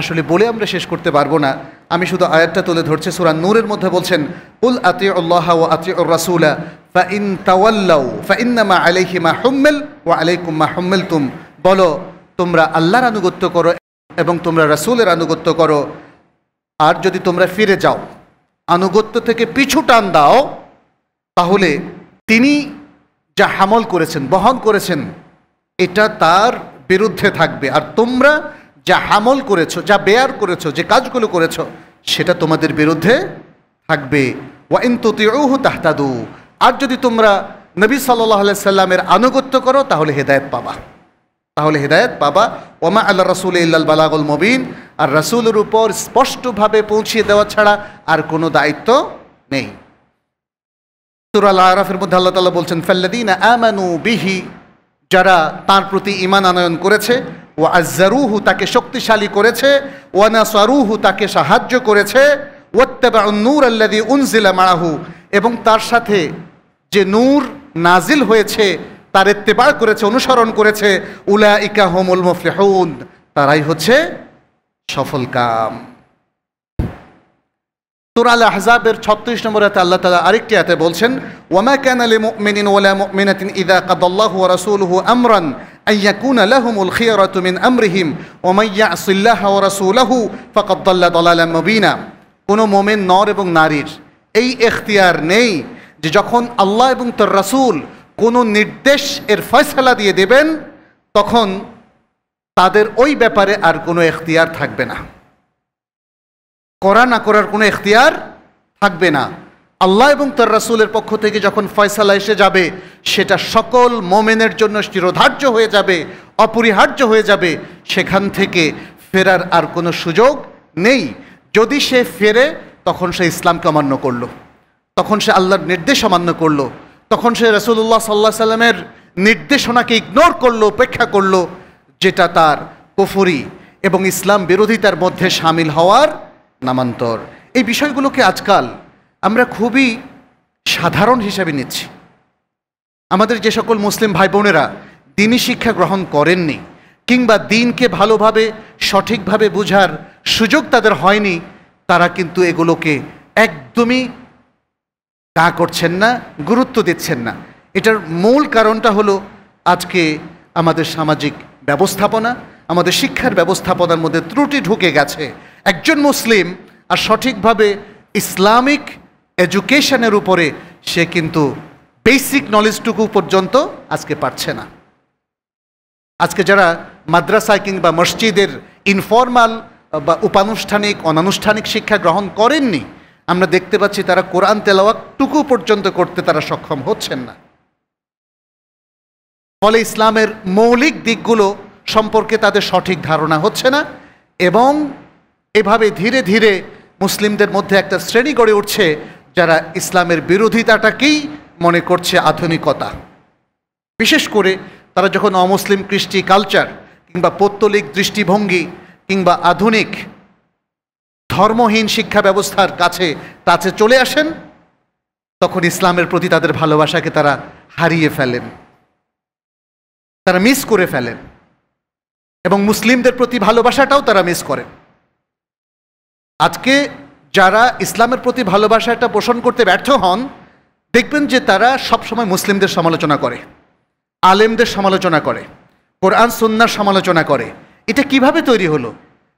আসলে বলে আমরা শেষ করতে পারবো না আমি শুধু আয়াতটা তুলে ধরছি সুরা নূরের মধ্যে বলছেন উল আতি আল্লাহ ও আতি রাসুলা ফা ইন তাওয়াল্লাউ ফা মা আলাইহি মা হুম্মেল ও আলাইকুম মা হুম্মেল তুম বলো তোমরা আল্লাহর আনুগত্য করো এবং তোমরা রাসুলের আনুগত্য করো আর যদি তোমরা ফিরে যাও আনুগত্য থেকে পিছু টান দাও তাহলে তিনি যা হামল করেছেন বহন করেছেন এটা তার বিরুদ্ধে থাকবে আর তোমরা যা হামল করেছো যা বেয়ার করেছো যে কাজগুলো করেছো সেটা তোমাদের বিরুদ্ধে থাকবে ওয়াইন তাহতাদু আর যদি তোমরা নবী সাল্লাহ সাল্লামের আনুগত্য করো তাহলে হেদায়ত পাবা তাহলে হৃদায়ত পাবা ওমা আল্লাহ রসুল ইল্লাল বালাগুল মবিন আর রসুলের উপর স্পষ্টভাবে পৌঁছিয়ে দেওয়া ছাড়া আর কোনো দায়িত্ব নেই সুরাল আরাফের মধ্যে আল্লাহ তালা বলছেন ফেল্লাদিন আমানু বিহি যারা তার প্রতি ইমান আনয়ন করেছে ও আজরুহু তাকে শক্তিশালী করেছে সরুহু তাকে সাহায্য করেছে ওয়াত্তাবা নূর আল্লাদি উনজিলা মারাহু এবং তার সাথে যে নূর নাজিল হয়েছে তার এত্তেবা করেছে অনুসরণ করেছে উলা ইকা হোমুল মফলেহুন তারাই হচ্ছে সফল কাম সুরাল আহজাবের ছত্রিশ নম্বর আয়াতে আল্লাহ তালা আরেকটি আয়াতে বলছেন ওয়ামা কান আলি মুমিনিন ওয়ালা মুমিনাতিন ইদা কাদাল্লাহু ওয়া রাসূলুহু আমরান আইয়াকুনা লাহুমুল খিয়ারাতু মিন আমরিহিম ওয়া মাই ইয়াসিল্লাহা ওয়া রাসূলাহু ফাকাদ দাল্লা দালালাম মুবিনা কোন মুমিন নর এবং নারীর এই এখতিয়ার নেই যে যখন আল্লাহ এবং তার রাসূল কোনো নির্দেশ এর ফয়সালা দিয়ে দেবেন তখন তাদের ওই ব্যাপারে আর কোনো এখতিয়ার থাকবে না করা না করার কোনো এখতিয়ার থাকবে না আল্লাহ এবং তার রাসুলের পক্ষ থেকে যখন ফয়সালা এসে যাবে সেটা সকল মোমেনের জন্য শিরোধার্য হয়ে যাবে অপরিহার্য হয়ে যাবে সেখান থেকে ফেরার আর কোনো সুযোগ নেই যদি সে ফেরে তখন সে ইসলামকে অমান্য করলো তখন সে আল্লাহর নির্দেশ অমান্য করলো তখন সে রসুল্লাহ সাল্লাহ সাল্লামের নির্দেশনাকে ইগনোর করলো উপেক্ষা করলো যেটা তার কফুরি এবং ইসলাম বিরোধিতার মধ্যে সামিল হওয়ার নামান্তর এই বিষয়গুলোকে আজকাল আমরা খুবই সাধারণ হিসাবে নিচ্ছি আমাদের যে সকল মুসলিম ভাই বোনেরা দিনই শিক্ষা গ্রহণ করেননি কিংবা দিনকে ভালোভাবে সঠিকভাবে বোঝার সুযোগ তাদের হয়নি তারা কিন্তু এগুলোকে একদমই তা করছেন না গুরুত্ব দিচ্ছেন না এটার মূল কারণটা হলো আজকে আমাদের সামাজিক ব্যবস্থাপনা আমাদের শিক্ষার ব্যবস্থাপনার মধ্যে ত্রুটি ঢুকে গেছে একজন মুসলিম আর সঠিকভাবে ইসলামিক এডুকেশনের উপরে সে কিন্তু বেসিক নলেজটুকু পর্যন্ত আজকে পারছে না আজকে যারা মাদ্রাসা কিংবা মসজিদের ইনফর্মাল বা উপানুষ্ঠানিক অনানুষ্ঠানিক শিক্ষা গ্রহণ করেননি আমরা দেখতে পাচ্ছি তারা কোরআন তেলাওয়াতটুকু পর্যন্ত করতে তারা সক্ষম হচ্ছেন না ফলে ইসলামের মৌলিক দিকগুলো সম্পর্কে তাদের সঠিক ধারণা হচ্ছে না এবং এভাবে ধীরে ধীরে মুসলিমদের মধ্যে একটা শ্রেণী গড়ে উঠছে যারা ইসলামের বিরোধিতাটাকেই মনে করছে আধুনিকতা বিশেষ করে তারা যখন অমুসলিম কৃষ্টি কালচার কিংবা পৌত্তলিক দৃষ্টিভঙ্গি কিংবা আধুনিক ধর্মহীন শিক্ষা ব্যবস্থার কাছে তাছে চলে আসেন তখন ইসলামের প্রতি তাদের ভালোবাসাকে তারা হারিয়ে ফেলেন তারা মিস করে ফেলেন এবং মুসলিমদের প্রতি ভালোবাসাটাও তারা মিস করেন আজকে যারা ইসলামের প্রতি ভালোবাসাটা পোষণ করতে ব্যর্থ হন দেখবেন যে তারা সবসময় মুসলিমদের সমালোচনা করে আলেমদের সমালোচনা করে কোরআন সন্ন্যার সমালোচনা করে এটা কিভাবে তৈরি হলো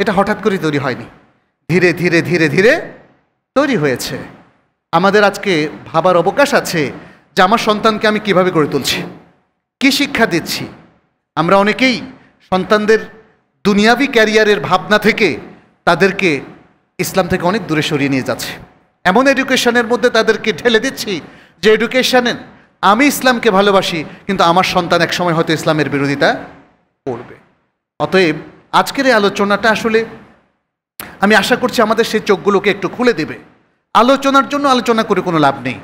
এটা হঠাৎ করে তৈরি হয়নি ধীরে ধীরে ধীরে ধীরে তৈরি হয়েছে আমাদের আজকে ভাবার অবকাশ আছে যে আমার সন্তানকে আমি কিভাবে গড়ে তুলছি কি শিক্ষা দিচ্ছি আমরা অনেকেই সন্তানদের দুনিয়াবি ক্যারিয়ারের ভাবনা থেকে তাদেরকে ইসলাম থেকে অনেক দূরে সরিয়ে নিয়ে যাচ্ছে এমন এডুকেশনের মধ্যে তাদেরকে ঢেলে দিচ্ছি যে এডুকেশানে আমি ইসলামকে ভালোবাসি কিন্তু আমার সন্তান এক সময় হয়তো ইসলামের বিরোধিতা করবে অতএব আজকের এই আলোচনাটা আসলে আমি আশা করছি আমাদের সেই চোখগুলোকে একটু খুলে দেবে আলোচনার জন্য আলোচনা করে কোনো লাভ নেই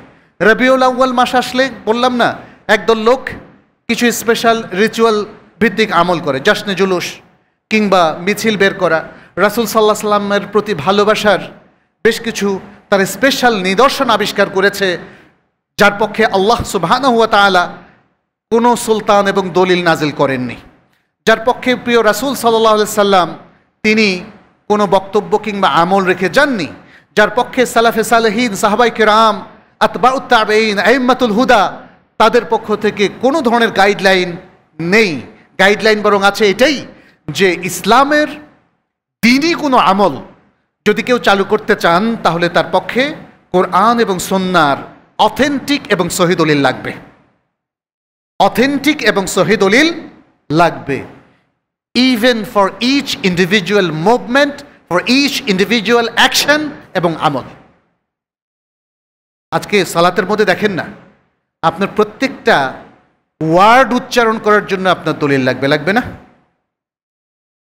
রবিউল আউ্য়াল মাস আসলে বললাম না একদল লোক কিছু স্পেশাল রিচুয়াল ভিত্তিক আমল করে জাসনে জুলুস কিংবা মিছিল বের করা রাসুল সাল্লাহ সাল্লামের প্রতি ভালোবাসার বেশ কিছু তার স্পেশাল নিদর্শন আবিষ্কার করেছে যার পক্ষে আল্লাহ সুবাহান হুয়া তালা কোনো সুলতান এবং দলিল নাজিল করেননি যার পক্ষে প্রিয় রাসুল সাল্লাহ সাল্লাম তিনি কোনো বক্তব্য কিংবা আমল রেখে যাননি যার পক্ষে সালাফে সালেহীন সাহাবাই কেরাম উত্তাবেইন আহিম্মাতুল হুদা তাদের পক্ষ থেকে কোনো ধরনের গাইডলাইন নেই গাইডলাইন বরং আছে এটাই যে ইসলামের দিনই কোনো আমল যদি কেউ চালু করতে চান তাহলে তার পক্ষে কোরআন এবং সন্ন্যার অথেন্টিক এবং শহীদলিল লাগবে অথেন্টিক এবং শহীদলিল লাগবে even for each individual movement, for each individual action এবং আমল আজকে সালাতের মধ্যে দেখেন না আপনার প্রত্যেকটা ওয়ার্ড উচ্চারণ করার জন্য আপনার দলিল লাগবে লাগবে না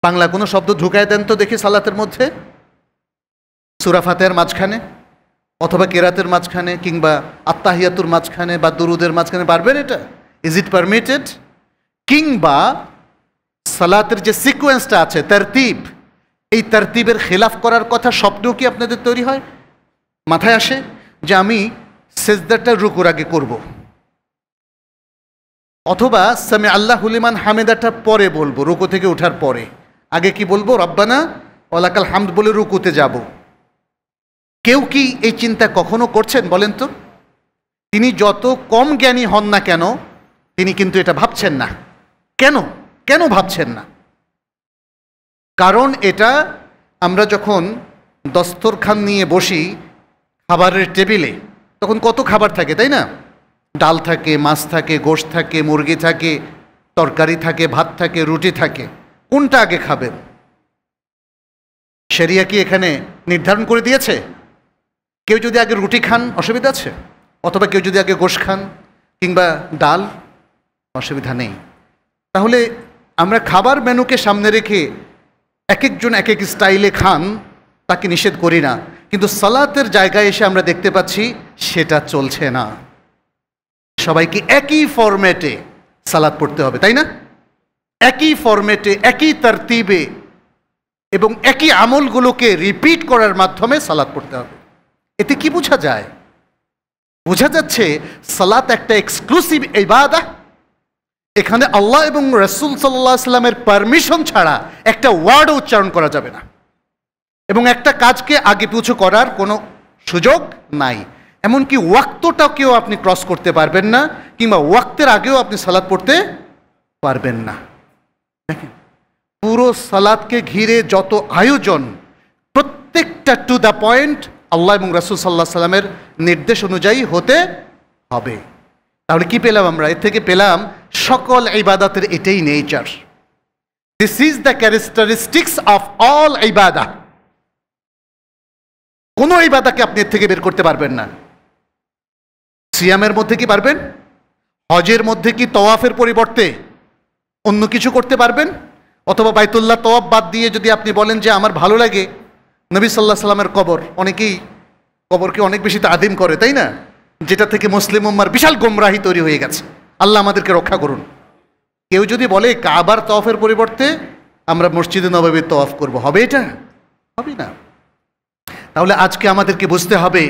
বাংলা কোনো শব্দ ঢুকায় দেন তো দেখি সালাতের মধ্যে সুরাফাতের মাঝখানে অথবা কেরাতের মাঝখানে কিংবা আত্মাহিয়াতুর মাঝখানে বা দুরুদের মাঝখানে পারবেন এটা ইজ ইট পারমিটেড কিংবা সালাতের যে সিকোয়েন্সটা আছে তারতিব এই তারতিবের খেলাফ করার কথা স্বপ্নেও কি আপনাদের তৈরি হয় মাথায় আসে যে আমি সেজদারটা রুকুর আগে করব অথবা সামি আল্লাহ হুলিমান হামেদাটা পরে বলবো রুকু থেকে ওঠার পরে আগে কি বলবো রব্বানা অলাকাল হামদ বলে রুকুতে যাব কেউ কি এই চিন্তা কখনো করছেন বলেন তো তিনি যত কম জ্ঞানী হন না কেন তিনি কিন্তু এটা ভাবছেন না কেন কেন ভাবছেন না কারণ এটা আমরা যখন দস্তরখান নিয়ে বসি খাবারের টেবিলে তখন কত খাবার থাকে তাই না ডাল থাকে মাছ থাকে গোশ থাকে মুরগি থাকে তরকারি থাকে ভাত থাকে রুটি থাকে কোনটা আগে খাবেন সেরিয়া কি এখানে নির্ধারণ করে দিয়েছে কেউ যদি আগে রুটি খান অসুবিধা আছে অথবা কেউ যদি আগে গোশ খান কিংবা ডাল অসুবিধা নেই তাহলে আমরা খাবার মেনুকে সামনে রেখে এক একজন এক এক স্টাইলে খান তাকে নিষেধ করি না কিন্তু সালাতের জায়গায় এসে আমরা দেখতে পাচ্ছি সেটা চলছে না সবাইকে একই ফরম্যাটে সালাদ পড়তে হবে তাই না একই ফরম্যাটে একই তারতিবে এবং একই আমলগুলোকে রিপিট করার মাধ্যমে সালাদ পড়তে হবে এতে কি বোঝা যায় বোঝা যাচ্ছে সালাত একটা এক্সক্লুসিভ বাদা এখানে আল্লাহ এবং রসুল সাল্লাহ সাল্লামের পারমিশন ছাড়া একটা ওয়ার্ড উচ্চারণ করা যাবে না এবং একটা কাজকে আগে পিছু করার কোনো সুযোগ নাই এমনকি কেউ আপনি ক্রস করতে পারবেন না কিংবা ওয়াক্তের আগেও আপনি সালাদ পড়তে পারবেন না দেখেন পুরো সালাদকে ঘিরে যত আয়োজন প্রত্যেকটা টু দ্য পয়েন্ট আল্লাহ এবং রাসুল সাল্লাহ সাল্লামের নির্দেশ অনুযায়ী হতে হবে তাহলে কি পেলাম আমরা এর থেকে পেলাম সকল ইবাদাতের এটাই nature this is the characteristics of all ইবাদা কোন ইবাদাকে আপনি এর থেকে বের করতে পারবেন না সিয়ামের মধ্যে কি পারবেন হজের মধ্যে কি তওয়াফের পরিবর্তে অন্য কিছু করতে পারবেন অথবা বাইতুল্লাহ তওয়াব বাদ দিয়ে যদি আপনি বলেন যে আমার ভালো লাগে নবী সাল্লাহ সাল্লামের কবর অনেকেই কবরকে অনেক বেশি তাদিম করে তাই না যেটা থেকে মুসলিম উম্মার বিশাল গোমরাহি তৈরি হয়ে গেছে আল্লাহ আমাদেরকে রক্ষা করুন কেউ যদি বলে কাবার তফের পরিবর্তে আমরা মসজিদে নবাবে তফ করব হবে এটা হবে না তাহলে আজকে আমাদেরকে বুঝতে হবে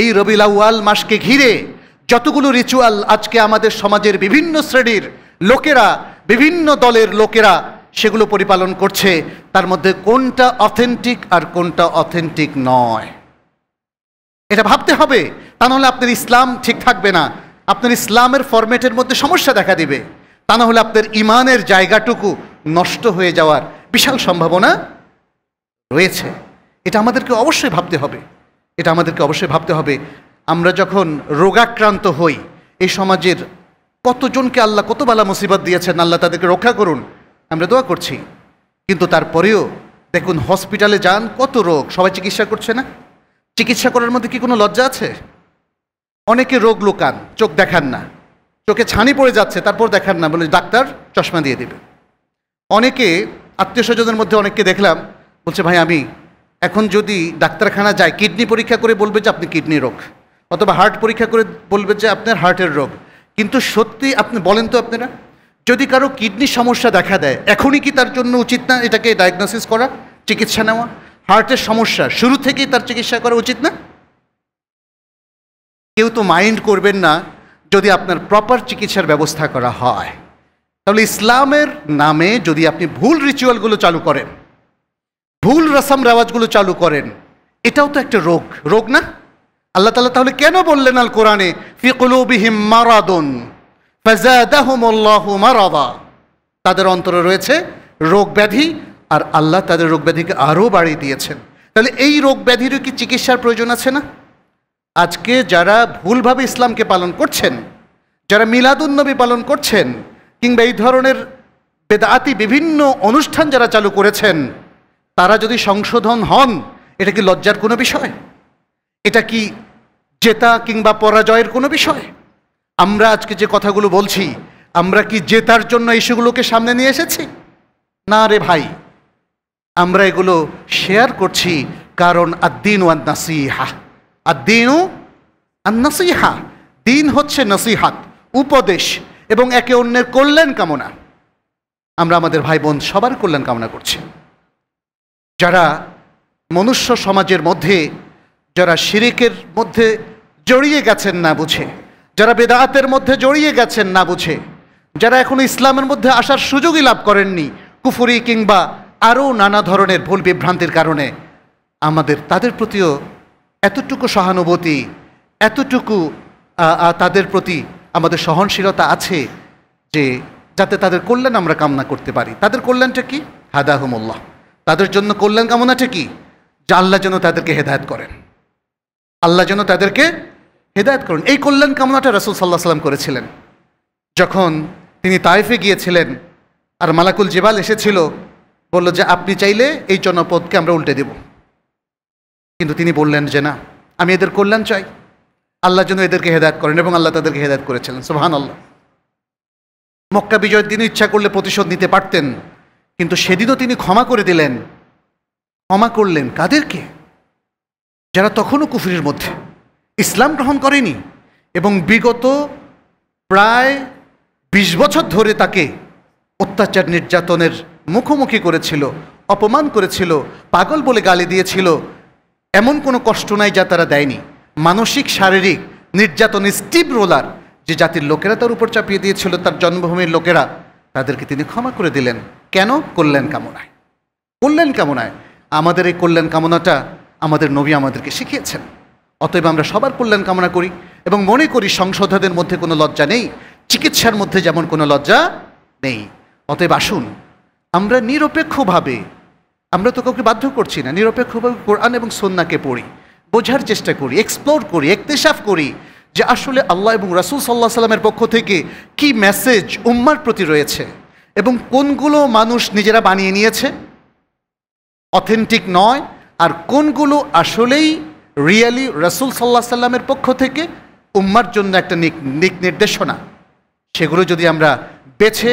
এই রবিলাউয়াল মাসকে ঘিরে যতগুলো রিচুয়াল আজকে আমাদের সমাজের বিভিন্ন শ্রেণীর লোকেরা বিভিন্ন দলের লোকেরা সেগুলো পরিপালন করছে তার মধ্যে কোনটা অথেন্টিক আর কোনটা অথেন্টিক নয় এটা ভাবতে হবে তা নাহলে আপনার ইসলাম ঠিক থাকবে না আপনার ইসলামের ফরম্যাটের মধ্যে সমস্যা দেখা দিবে তা নাহলে আপনার ইমানের জায়গাটুকু নষ্ট হয়ে যাওয়ার বিশাল সম্ভাবনা রয়েছে এটা আমাদেরকে অবশ্যই ভাবতে হবে এটা আমাদেরকে অবশ্যই ভাবতে হবে আমরা যখন রোগাক্রান্ত হই এই সমাজের কতজনকে আল্লাহ কত বালা মুসিবত দিয়েছেন আল্লাহ তাদেরকে রক্ষা করুন আমরা দোয়া করছি কিন্তু তারপরেও দেখুন হসপিটালে যান কত রোগ সবাই চিকিৎসা করছে না চিকিৎসা করার মধ্যে কি কোনো লজ্জা আছে অনেকে রোগ লোকান চোখ দেখান না চোখে ছানি পড়ে যাচ্ছে তারপর দেখান না বলে ডাক্তার চশমা দিয়ে দেবে অনেকে আত্মীয় স্বজনের মধ্যে অনেককে দেখলাম বলছে ভাই আমি এখন যদি ডাক্তারখানা যায় কিডনি পরীক্ষা করে বলবে যে আপনি কিডনি রোগ অথবা হার্ট পরীক্ষা করে বলবে যে আপনার হার্টের রোগ কিন্তু সত্যি আপনি বলেন তো আপনারা যদি কারো কিডনির সমস্যা দেখা দেয় এখনই কি তার জন্য উচিত না এটাকে ডায়াগনোসিস করা চিকিৎসা নেওয়া হার্টের সমস্যা শুরু থেকেই তার চিকিৎসা করা উচিত না কেউ তো মাইন্ড করবেন না যদি আপনার প্রপার চিকিৎসার ব্যবস্থা করা হয় তাহলে ইসলামের নামে যদি আপনি ভুল রিচুয়ালগুলো চালু করেন ভুল রসম রেওয়াজগুলো চালু করেন এটাও তো একটা রোগ রোগ না আল্লাহ তালা তাহলে কেন বললেন আল কোরআনে ফিকুলুবিহিম মারাদন তাদের অন্তরে রয়েছে রোগ ব্যাধি আর আল্লাহ তাদের রোগ ব্যাধিকে আরও বাড়িয়ে দিয়েছেন তাহলে এই রোগ ব্যাধিরও কি চিকিৎসার প্রয়োজন আছে না আজকে যারা ভুলভাবে ইসলামকে পালন করছেন যারা মিলাদুন্নবী পালন করছেন কিংবা এই ধরনের বেদাতি বিভিন্ন অনুষ্ঠান যারা চালু করেছেন তারা যদি সংশোধন হন এটা কি লজ্জার কোনো বিষয় এটা কি জেতা কিংবা পরাজয়ের কোনো বিষয় আমরা আজকে যে কথাগুলো বলছি আমরা কি জেতার জন্য ইস্যুগুলোকে সামনে নিয়ে এসেছি না রে ভাই আমরা এগুলো শেয়ার করছি কারণ আদ্দিন ওয়ান নাসিহা আদ্দিনু আর নাসিহা দিন হচ্ছে নসিহাত উপদেশ এবং একে অন্যের কল্যাণ কামনা আমরা আমাদের ভাই বোন সবার কল্যাণ কামনা করছি যারা মনুষ্য সমাজের মধ্যে যারা শিরিকের মধ্যে জড়িয়ে গেছেন না বুঝে যারা বেদাতের মধ্যে জড়িয়ে গেছেন না বুঝে যারা এখন ইসলামের মধ্যে আসার সুযোগই লাভ করেননি কুফুরি কিংবা আরও নানা ধরনের ভুল বিভ্রান্তির কারণে আমাদের তাদের প্রতিও এতটুকু সহানুভূতি এতটুকু তাদের প্রতি আমাদের সহনশীলতা আছে যে যাতে তাদের কল্যাণ আমরা কামনা করতে পারি তাদের কল্যাণটা কি হাদাহমুল্লাহ তাদের জন্য কল্যাণ কামনাটা কি যে আল্লাহ যেন তাদেরকে হেদায়ত করেন আল্লাহ যেন তাদেরকে হেদায়ত করেন এই কল্যাণ কামনাটা রাসুল সাল্লাহ সাল্লাম করেছিলেন যখন তিনি তাইফে গিয়েছিলেন আর মালাকুল জেবাল এসেছিল বলল যে আপনি চাইলে এই জনপদকে আমরা উল্টে দেব কিন্তু তিনি বললেন যে না আমি এদের কল্যাণ চাই আল্লাহ যেন এদেরকে হেদায়ত করেন এবং আল্লাহ তাদেরকে হেদায়ত করেছিলেন সোহান আল্লাহ মক্কা বিজয়ের দিনও ইচ্ছা করলে প্রতিশোধ নিতে পারতেন কিন্তু সেদিনও তিনি ক্ষমা করে দিলেন ক্ষমা করলেন কাদেরকে যারা তখনও কুফুরির মধ্যে ইসলাম গ্রহণ করেনি এবং বিগত প্রায় বিশ বছর ধরে তাকে অত্যাচার নির্যাতনের মুখোমুখি করেছিল অপমান করেছিল পাগল বলে গালি দিয়েছিল এমন কোনো কষ্ট নাই যা তারা দেয়নি মানসিক শারীরিক নির্যাতন স্টিভ রোলার যে জাতির লোকেরা তার উপর চাপিয়ে দিয়েছিল তার জন্মভূমির লোকেরা তাদেরকে তিনি ক্ষমা করে দিলেন কেন কল্যাণ কামনায় কল্যাণ কামনায় আমাদের এই কল্যাণ কামনাটা আমাদের নবী আমাদেরকে শিখিয়েছেন অতএব আমরা সবার কল্যাণ কামনা করি এবং মনে করি সংশোধনের মধ্যে কোনো লজ্জা নেই চিকিৎসার মধ্যে যেমন কোনো লজ্জা নেই অতএব আসুন আমরা নিরপেক্ষভাবে আমরা তো কাউকে বাধ্য করছি না নিরপেক্ষভাবে কোরআন এবং সন্নাকে পড়ি বোঝার চেষ্টা করি এক্সপ্লোর করি একতেসাফ করি যে আসলে আল্লাহ এবং রাসুল সাল্লাহ সাল্লামের পক্ষ থেকে কি মেসেজ উম্মার প্রতি রয়েছে এবং কোনগুলো মানুষ নিজেরা বানিয়ে নিয়েছে অথেন্টিক নয় আর কোনগুলো আসলেই রিয়ালি রাসুল সাল্লাহ সাল্লামের পক্ষ থেকে উম্মার জন্য একটা নিক নিক নির্দেশনা সেগুলো যদি আমরা বেছে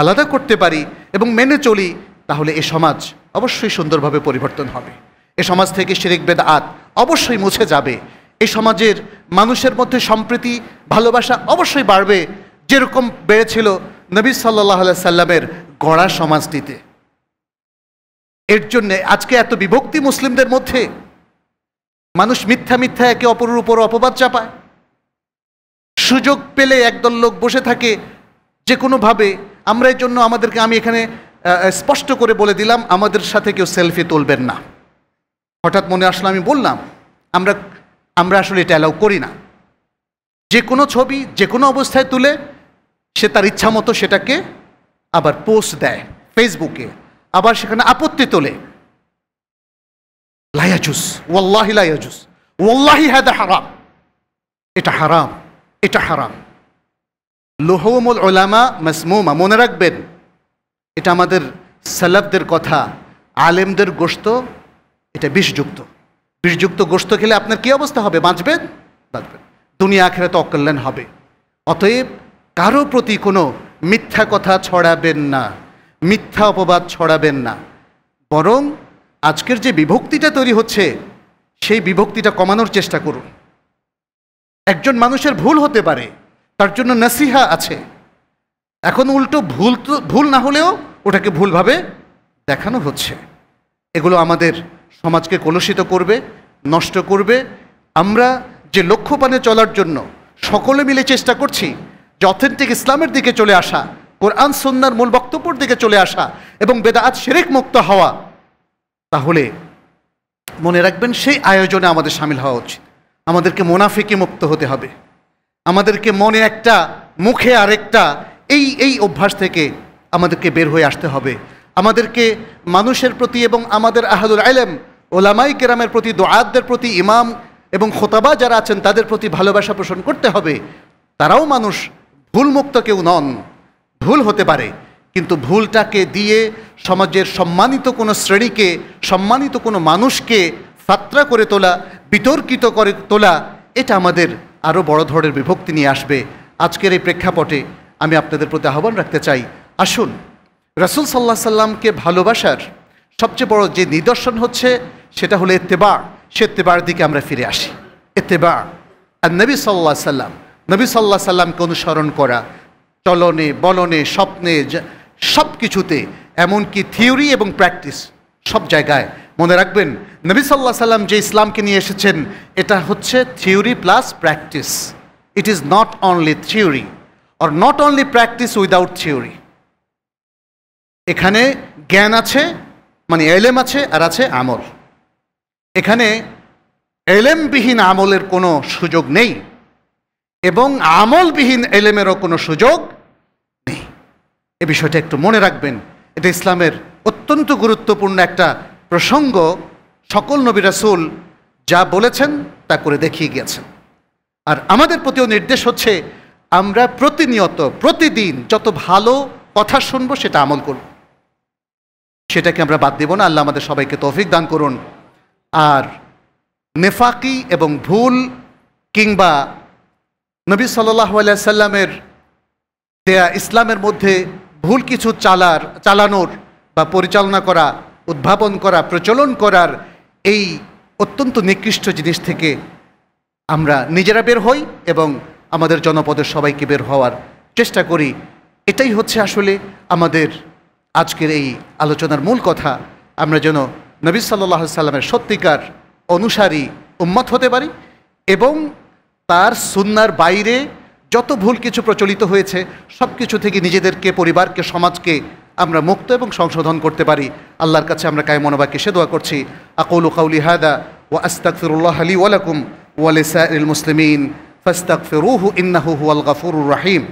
আলাদা করতে পারি এবং মেনে চলি তাহলে এ সমাজ অবশ্যই সুন্দরভাবে পরিবর্তন হবে এ সমাজ থেকে শিরিক বেদ আত অবশ্যই মুছে যাবে এ সমাজের মানুষের মধ্যে সম্প্রীতি ভালোবাসা অবশ্যই বাড়বে যেরকম বেড়েছিল নবী সাল্লাহ সাল্লামের গড়া সমাজটিতে এর জন্যে আজকে এত বিভক্তি মুসলিমদের মধ্যে মানুষ মিথ্যা মিথ্যা একে অপরের উপর অপবাদ চাপায় সুযোগ পেলে একদল লোক বসে থাকে যে কোনোভাবে আমরা এই জন্য আমাদেরকে আমি এখানে স্পষ্ট করে বলে দিলাম আমাদের সাথে কেউ সেলফি তুলবেন না হঠাৎ মনে আসলো আমি বললাম আমরা আমরা আসলে এটা অ্যালাউ করি না যে কোনো ছবি যে কোনো অবস্থায় তুলে সে তার ইচ্ছা মতো সেটাকে আবার পোস্ট দেয় ফেসবুকে আবার সেখানে আপত্তি তোলে লাইয়াজুস ওয়াল্লাহি লাইয়াজুস ওয়াল্লাহি হ্যাঁ হারাম এটা হারাম এটা হারাম লোহমুল ওলামা মাসমুমা মনে রাখবেন এটা আমাদের সালাবদের কথা আলেমদের গোস্ত এটা বিষযুক্ত বিষযুক্ত গোস্ত খেলে আপনার কী অবস্থা হবে বাঁচবেন বাঁচবেন দুনিয়া তো অকল্যাণ হবে অতএব কারো প্রতি কোনো মিথ্যা কথা ছড়াবেন না মিথ্যা অপবাদ ছড়াবেন না বরং আজকের যে বিভক্তিটা তৈরি হচ্ছে সেই বিভক্তিটা কমানোর চেষ্টা করুন একজন মানুষের ভুল হতে পারে তার জন্য নাসিহা আছে এখন উল্টো ভুল তো ভুল না হলেও ওটাকে ভুলভাবে দেখানো হচ্ছে এগুলো আমাদের সমাজকে কলুষিত করবে নষ্ট করবে আমরা যে লক্ষ্যপানে চলার জন্য সকলে মিলে চেষ্টা করছি যে অথেন্টিক ইসলামের দিকে চলে আসা কোরআন সন্ন্যার মূল বক্তব্যর দিকে চলে আসা এবং বেদাত শেরেক মুক্ত হওয়া তাহলে মনে রাখবেন সেই আয়োজনে আমাদের সামিল হওয়া উচিত আমাদেরকে মোনাফিকে মুক্ত হতে হবে আমাদেরকে মনে একটা মুখে আরেকটা এই এই অভ্যাস থেকে আমাদেরকে বের হয়ে আসতে হবে আমাদেরকে মানুষের প্রতি এবং আমাদের আহাদুল আলেম ওলামাই কেরামের প্রতি দোয়াতদের প্রতি ইমাম এবং খোতাবা যারা আছেন তাদের প্রতি ভালোবাসা পোষণ করতে হবে তারাও মানুষ ভুলমুক্ত কেউ নন ভুল হতে পারে কিন্তু ভুলটাকে দিয়ে সমাজের সম্মানিত কোনো শ্রেণীকে সম্মানিত কোনো মানুষকে সাত্রা করে তোলা বিতর্কিত করে তোলা এটা আমাদের আরও বড় ধরনের বিভক্তি নিয়ে আসবে আজকের এই প্রেক্ষাপটে আমি আপনাদের প্রতি আহ্বান রাখতে চাই আসুন রাসুল সাল্লাহ সাল্লামকে ভালোবাসার সবচেয়ে বড় যে নিদর্শন হচ্ছে সেটা হলো এত্তেবা সে এত্তেবার দিকে আমরা ফিরে আসি এত্তেবা আর নবী সাল্লাহ সাল্লাম নবী সাল্লাহ সাল্লামকে অনুসরণ করা চলনে বলনে স্বপ্নে সব কিছুতে এমনকি থিওরি এবং প্র্যাকটিস সব জায়গায় মনে রাখবেন নবী সাল্লাহ সাল্লাম যে ইসলামকে নিয়ে এসেছেন এটা হচ্ছে theory plus practice it is not only theory or not only practice without theory এখানে জ্ঞান আছে মানে এলেম আছে আর আছে আমল এখানে এলেমবিহীন আমলের কোনো সুযোগ নেই এবং আমলবিহীন এলেমেরও কোনো সুযোগ নেই এ বিষয়টা একটু মনে রাখবেন এটা ইসলামের অত্যন্ত গুরুত্বপূর্ণ একটা প্রসঙ্গ সকল নবী রাসুল যা বলেছেন তা করে দেখিয়ে গিয়েছেন আর আমাদের প্রতিও নির্দেশ হচ্ছে আমরা প্রতিনিয়ত প্রতিদিন যত ভালো কথা শুনবো সেটা আমল করব সেটাকে আমরা বাদ দেব না আল্লাহ আমাদের সবাইকে তৌফিক দান করুন আর নেফাকি এবং ভুল কিংবা নবী সাল্লাহ সাল্লামের দেয়া ইসলামের মধ্যে ভুল কিছু চালার চালানোর বা পরিচালনা করা উদ্ভাবন করা প্রচলন করার এই অত্যন্ত নিকৃষ্ট জিনিস থেকে আমরা নিজেরা বের হই এবং আমাদের জনপদের সবাইকে বের হওয়ার চেষ্টা করি এটাই হচ্ছে আসলে আমাদের আজকের এই আলোচনার মূল কথা আমরা যেন নবী সাল্লাহ সাল্লামের সত্যিকার অনুসারী উম্মত হতে পারি এবং তার সুন্নার বাইরে যত ভুল কিছু প্রচলিত হয়েছে সব কিছু থেকে নিজেদেরকে পরিবারকে সমাজকে আমরা মুক্ত এবং সংশোধন করতে পারি আল্লাহর কাছে আমরা কায় মনোবাক্যে সে দোয়া করছি আকৌল কাউলি হাদা ও ফিরুল্লাহ আলী ওয়ালাকুম ওয়ালিসাইল মুসলিমিন ফাস্তাকফিরুহু ইন্নাহু আল গাফুরুর রাহিম